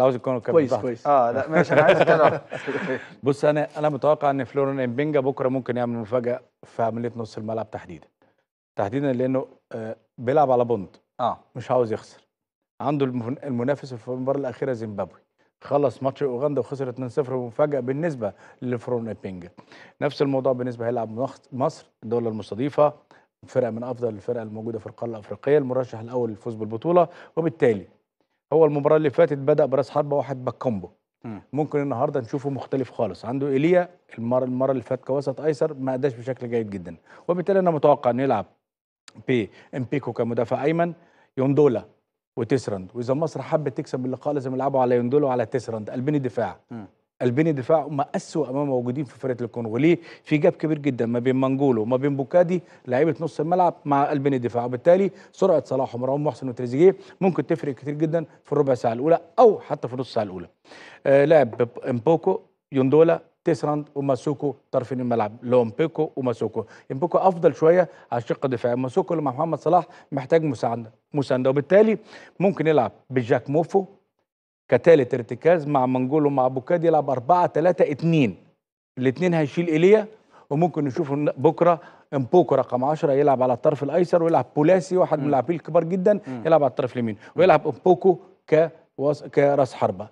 ولا عاوز الكون كابتن كويس كويس اه لا ماشي انا عايز اتكلم بص انا انا متوقع ان فلورن امبنجا بكره ممكن يعمل مفاجاه في عمليه نص الملعب تحديدا تحديدا لانه آه، بيلعب على بوند اه مش عاوز يخسر عنده المنافس في المباراه الاخيره زيمبابوي خلص ماتش اوغندا وخسر 2-0 ومفاجاه بالنسبه لفرون ايبينجا نفس الموضوع بالنسبه هيلعب مصر الدوله المستضيفه فرقه من افضل الفرق الموجوده في القاره الافريقيه المرشح الاول للفوز بالبطوله وبالتالي هو المباراه اللي فاتت بدا براس حربه واحد باكومبو ممكن النهارده نشوفه مختلف خالص عنده ايليا المره المره اللي فاتت كوسط ايسر ما اداش بشكل جيد جدا وبالتالي انا متوقع انه يلعب بي امبيكو كمدافع ايمن يوندولا وتسرند واذا مصر حابه تكسب اللقاء لازم يلعبوا على يوندولا وعلى تسرند قلبين دفاع البني دفاع هم اسوء امام موجودين في فريق الكونغو ليه في جاب كبير جدا ما بين مانجولو وما بين بوكادي لعيبه نص الملعب مع البني دفاع وبالتالي سرعه صلاح ومروان محسن وتريزيجيه ممكن تفرق كتير جدا في الربع ساعه الاولى او حتى في نص الساعه الاولى آه لعب امبوكو يوندولا تيسراند وماسوكو طرفين الملعب لومبيكو امبيكو وماسوكو امبوكو افضل شويه على الشقه الدفاعيه ماسوكو اللي مع محمد صلاح محتاج مساعده مسانده وبالتالي ممكن يلعب بجاك موفو كتالت ارتكاز مع منجول مع بوكاد يلعب 4 3 2 الاثنين هيشيل ايليا وممكن نشوف بكره امبوكو رقم 10 يلعب على الطرف الايسر ويلعب بولاسي واحد من اللاعبين الكبار جدا يلعب على الطرف اليمين ويلعب امبوكو ك كراس حربه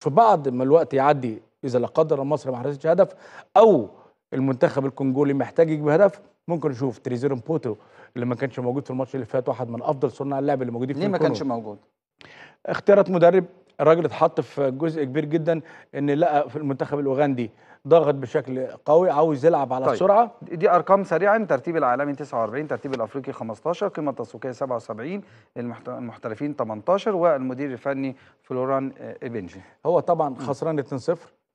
في بعض ما الوقت يعدي اذا لا قدر مصر ما حرزتش هدف او المنتخب الكونجولي محتاج يجيب هدف ممكن نشوف تريزير امبوتو اللي ما كانش موجود في الماتش اللي فات واحد من افضل صناع اللعب اللي موجودين في ليه ما كانش موجود؟ اختيارات مدرب الراجل اتحط في جزء كبير جدا ان لقى في المنتخب الاوغندي ضغط بشكل قوي عاوز يلعب على طيب. السرعه دي ارقام سريعا ترتيب العالمي 49 ترتيب الافريقي 15 قيمه التسويقيه 77 المحترفين 18 والمدير الفني فلوران ابنجي آه، هو طبعا خسران 2-0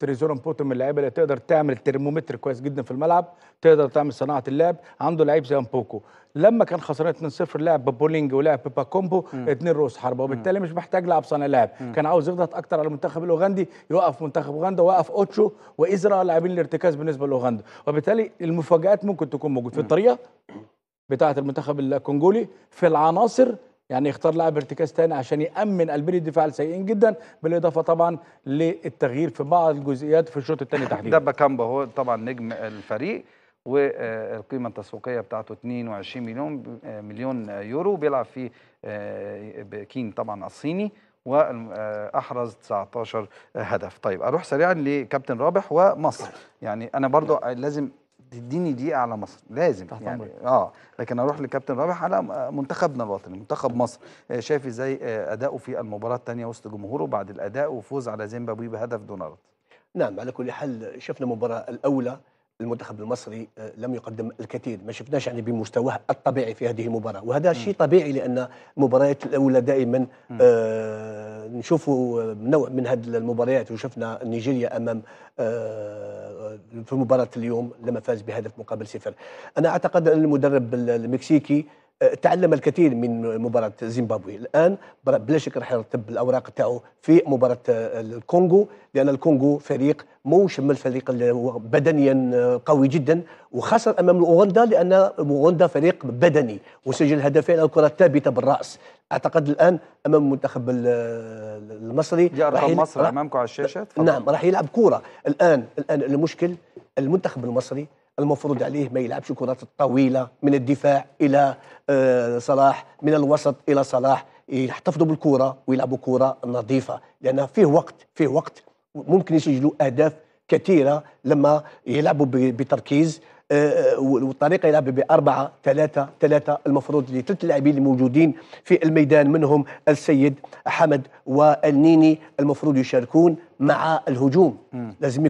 تريزون بوتم من اللعيبه اللي تقدر تعمل ترمومتر كويس جدا في الملعب تقدر تعمل صناعه اللعب عنده لعيب زي امبوكو لما كان خسران 2-0 لعب ببولينج ولعب باكومبو اثنين رؤوس حربه وبالتالي مش محتاج لعب صانع لعب كان عاوز يضغط اكتر على المنتخب الاوغندي يوقف منتخب اوغندا ووقف اوتشو وازرا لاعبين الارتكاز بالنسبه لاوغندا وبالتالي المفاجات ممكن تكون موجوده في الطريقه بتاعه المنتخب الكونجولي في العناصر يعني يختار لاعب ارتكاز ثاني عشان يامن قلبين الدفاع السيئين جدا بالاضافه طبعا للتغيير في بعض الجزئيات في الشوط الثاني تحديدا ده كامبا هو طبعا نجم الفريق والقيمه التسويقيه بتاعته 22 مليون مليون يورو بيلعب في آه، بكين طبعا الصيني واحرز 19 هدف طيب اروح سريعا لكابتن رابح ومصر يعني انا برضو لازم تديني دقيقه على مصر لازم يعني اه لكن اروح لكابتن رابح على منتخبنا الوطني منتخب مصر آه، شايف ازاي آه، اداؤه في المباراه الثانيه وسط جمهوره بعد الاداء وفوز على زيمبابوي بهدف دونارد نعم على كل حال شفنا المباراه الاولى المنتخب المصري آه، لم يقدم الكثير ما شفناش يعني بمستواه الطبيعي في هذه المباراه وهذا شيء طبيعي لان المباريات الاولى دائما آه نشوفوا نوع من هذه المباريات وشفنا نيجيريا امام آه، في مباراه اليوم لما فاز بهدف مقابل صفر انا اعتقد ان المدرب المكسيكي تعلم الكثير من مباراة زيمبابوي الآن بلا شك راح يرتب الأوراق تاعو في مباراة آه، الكونغو لأن الكونغو فريق موش من الفريق اللي هو بدنيا آه، قوي جدا وخسر أمام أوغندا لأن أوغندا فريق بدني وسجل هدفين أو كرة ثابتة بالرأس أعتقد الآن أمام المنتخب آه، المصري جاء رقم مصر أمامكم على الشاشة نعم راح يلعب كورة الآن الآن المشكل المنتخب المصري المفروض عليه ما يلعبش كرات الطويله من الدفاع الى آه، صلاح من الوسط الى صلاح يحتفظوا بالكره ويلعبوا كره نظيفه لان فيه وقت فيه وقت ممكن يسجلوا اهداف كثيره لما يلعبوا بتركيز آه، آه، والطريقه يلعب باربعه ثلاثه ثلاثه المفروض لثلاث لاعبين الموجودين في الميدان منهم السيد حمد والنيني المفروض يشاركون مع الهجوم لازم